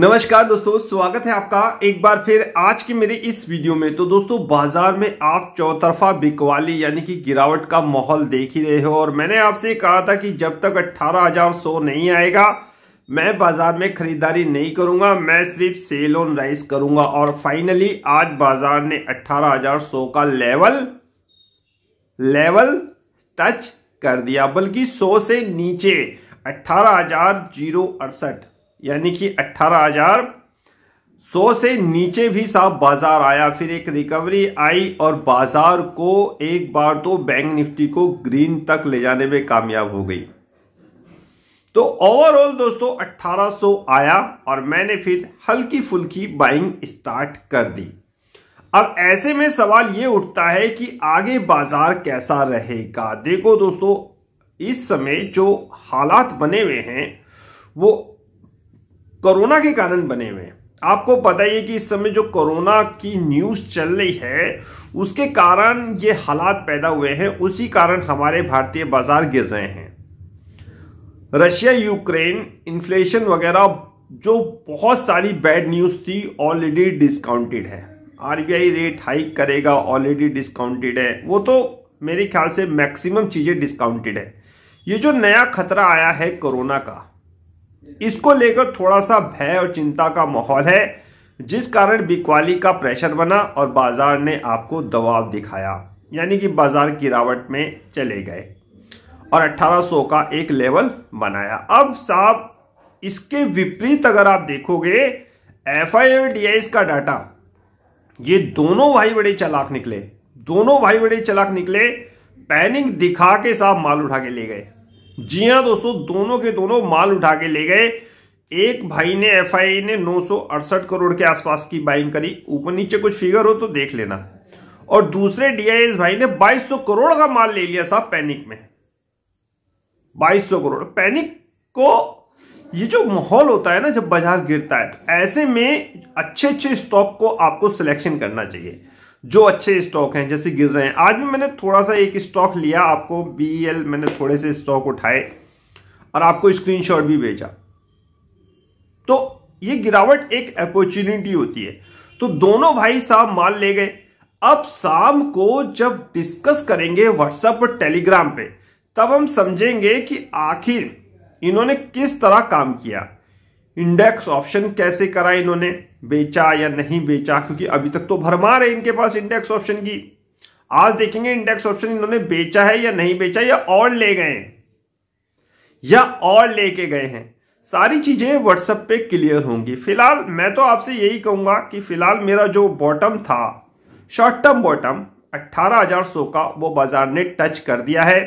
नमस्कार दोस्तों स्वागत है आपका एक बार फिर आज की मेरी इस वीडियो में तो दोस्तों बाजार में आप चौतरफा बिकवाली यानी कि गिरावट का माहौल देख ही रहे हो और मैंने आपसे कहा था कि जब तक अट्ठारह हजार सौ नहीं आएगा मैं बाजार में खरीदारी नहीं करूंगा मैं सिर्फ सेल ऑन राइस करूंगा और फाइनली आज बाजार ने अट्ठारह हजार सौ का लेवल लेवल टच कर दिया बल्कि सौ से नीचे अट्ठारह हजार जीरो अड़सठ यानी कि अट्ठारह हजार सौ से नीचे भी साफ बाजार आया फिर एक रिकवरी आई और बाजार को एक बार तो बैंक निफ्टी को ग्रीन तक ले जाने में कामयाब हो गई तो ओवरऑल दोस्तों 1800 आया और मैंने फिर हल्की फुल्की बाइंग स्टार्ट कर दी अब ऐसे में सवाल ये उठता है कि आगे बाजार कैसा रहेगा देखो दोस्तों इस समय जो हालात बने हुए हैं वो कोरोना के कारण बने हुए हैं आपको पता ही है कि इस समय जो कोरोना की न्यूज चल रही है उसके कारण ये हालात पैदा हुए हैं उसी कारण हमारे भारतीय बाजार गिर रहे हैं रशिया यूक्रेन इन्फ्लेशन वगैरह जो बहुत सारी बैड न्यूज थी ऑलरेडी डिस्काउंटेड है आरबीआई रेट हाइक करेगा ऑलरेडी डिस्काउंटेड है वो तो मेरे ख्याल से मैक्सिमम चीजें डिस्काउंटेड है ये जो नया खतरा आया है कोरोना का इसको लेकर थोड़ा सा भय और चिंता का माहौल है जिस कारण बिकवाली का प्रेशर बना और बाजार ने आपको दबाव दिखाया यानी कि बाजार गिरावट में चले गए और 1800 का एक लेवल बनाया अब साहब इसके विपरीत अगर आप देखोगे एफ आई और डी का डाटा ये दोनों भाई बड़े चलाक निकले दोनों भाई बड़े चलाक निकले पैनिक दिखा के साहब माल उठा के ले गए जी हाँ दोस्तों दोनों के दोनों माल उठा के ले गए एक भाई ने एफ ने नौ करोड़ के आसपास की बाइंग करी ऊपर नीचे कुछ फिगर हो तो देख लेना और दूसरे डीआईएस भाई ने 2200 करोड़ का माल ले लिया साहब पैनिक में 2200 करोड़ पैनिक को ये जो माहौल होता है ना जब बाजार गिरता है तो ऐसे में अच्छे अच्छे स्टॉक को आपको सिलेक्शन करना चाहिए जो अच्छे स्टॉक हैं जैसे गिर रहे हैं आज भी मैंने थोड़ा सा एक स्टॉक लिया आपको बी e मैंने थोड़े से स्टॉक उठाए और आपको स्क्रीनशॉट भी भेजा तो ये गिरावट एक अपॉर्चुनिटी होती है तो दोनों भाई साहब माल ले गए अब शाम को जब डिस्कस करेंगे व्हाट्सएप और टेलीग्राम पे तब हम समझेंगे कि आखिर इन्होंने किस तरह काम किया इंडेक्स ऑप्शन कैसे करा इन्होंने बेचा या नहीं बेचा क्योंकि अभी तक तो भरमार है इनके पास इंडेक्स ऑप्शन की आज देखेंगे इंडेक्स ऑप्शन इन्होंने बेचा है या नहीं बेचा या और ले गए या और लेके गए हैं सारी चीजें व्हाट्सएप पे क्लियर होंगी फिलहाल मैं तो आपसे यही कहूंगा कि फिलहाल मेरा जो बॉटम था शॉर्ट टर्म बॉटम 18,000 का वो बाजार ने टच कर दिया है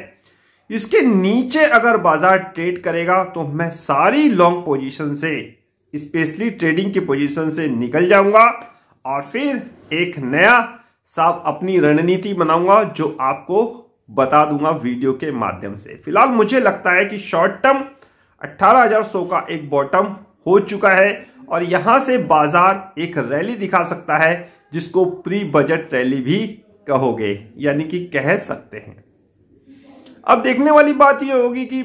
इसके नीचे अगर बाजार ट्रेड करेगा तो मैं सारी लॉन्ग पोजीशन से स्पेशली ट्रेडिंग के पोजीशन से निकल जाऊंगा और फिर एक नया साफ अपनी रणनीति बनाऊंगा जो आपको बता दूंगा वीडियो के माध्यम से फिलहाल मुझे लगता है कि शॉर्ट टर्म 18,100 का एक बॉटम हो चुका है और यहां से बाजार एक रैली दिखा सकता है जिसको प्री बजट रैली भी कहोगे यानी कि कह सकते हैं अब देखने वाली बात यह होगी कि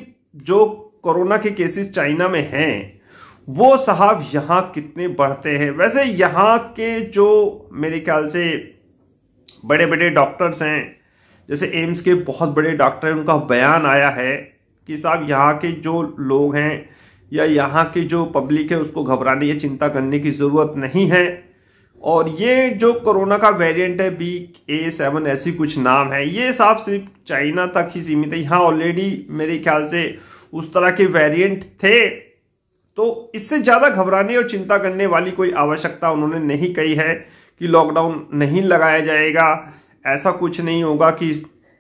जो कोरोना के केसेस चाइना में हैं वो साहब यहाँ कितने बढ़ते हैं वैसे यहाँ के जो मेरे ख्याल से बड़े बड़े डॉक्टर्स हैं जैसे एम्स के बहुत बड़े डॉक्टर हैं उनका बयान आया है कि साहब यहाँ के जो लोग हैं या यहाँ के जो पब्लिक है उसको घबराने या चिंता करने की ज़रूरत नहीं है और ये जो कोरोना का वेरिएंट है बी ए सेवन ऐसी कुछ नाम है ये साहब सिर्फ चाइना तक ही सीमित है यहाँ ऑलरेडी मेरे ख्याल से उस तरह के वेरिएंट थे तो इससे ज़्यादा घबराने और चिंता करने वाली कोई आवश्यकता उन्होंने नहीं कही है कि लॉकडाउन नहीं लगाया जाएगा ऐसा कुछ नहीं होगा कि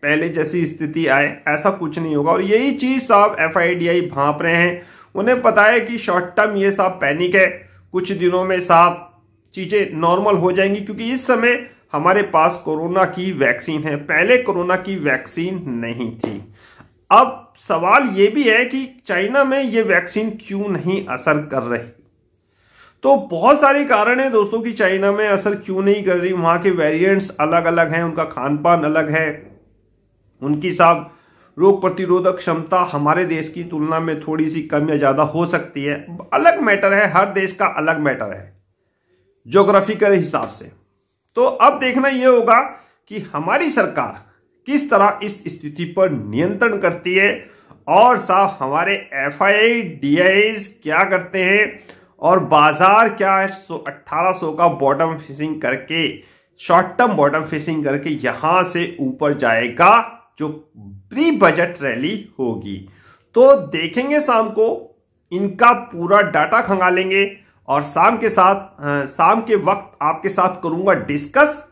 पहले जैसी स्थिति आए ऐसा कुछ नहीं होगा और यही चीज़ साहब एफ आई भाप रहे हैं उन्हें पता है कि शॉर्ट टर्म ये साहब पैनिक है कुछ दिनों में साहब चीज़ें नॉर्मल हो जाएंगी क्योंकि इस समय हमारे पास कोरोना की वैक्सीन है पहले कोरोना की वैक्सीन नहीं थी अब सवाल यह भी है कि चाइना में यह वैक्सीन क्यों नहीं असर कर रही तो बहुत सारे कारण हैं दोस्तों कि चाइना में असर क्यों नहीं कर रही वहां के वेरिएंट्स अलग अलग हैं उनका खान पान अलग है उनकी साहब रोग प्रतिरोधक क्षमता हमारे देश की तुलना में थोड़ी सी कम या ज़्यादा हो सकती है अलग मैटर है हर देश का अलग मैटर है ज्योग्राफिकल हिसाब से तो अब देखना यह होगा कि हमारी सरकार किस तरह इस स्थिति पर नियंत्रण करती है और साफ हमारे एफ आई क्या करते हैं और बाजार क्या है अट्ठारह सौ का बॉटम फिशिंग करके शॉर्ट टर्म बॉटम फिशिंग करके यहां से ऊपर जाएगा जो प्री बजट रैली होगी तो देखेंगे शाम को इनका पूरा डाटा खंगालेंगे और शाम के साथ शाम के वक्त आपके साथ करूंगा डिस्कस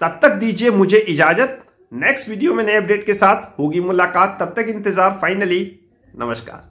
तब तक दीजिए मुझे इजाजत नेक्स्ट वीडियो में नए अपडेट के साथ होगी मुलाकात तब तक इंतजार फाइनली नमस्कार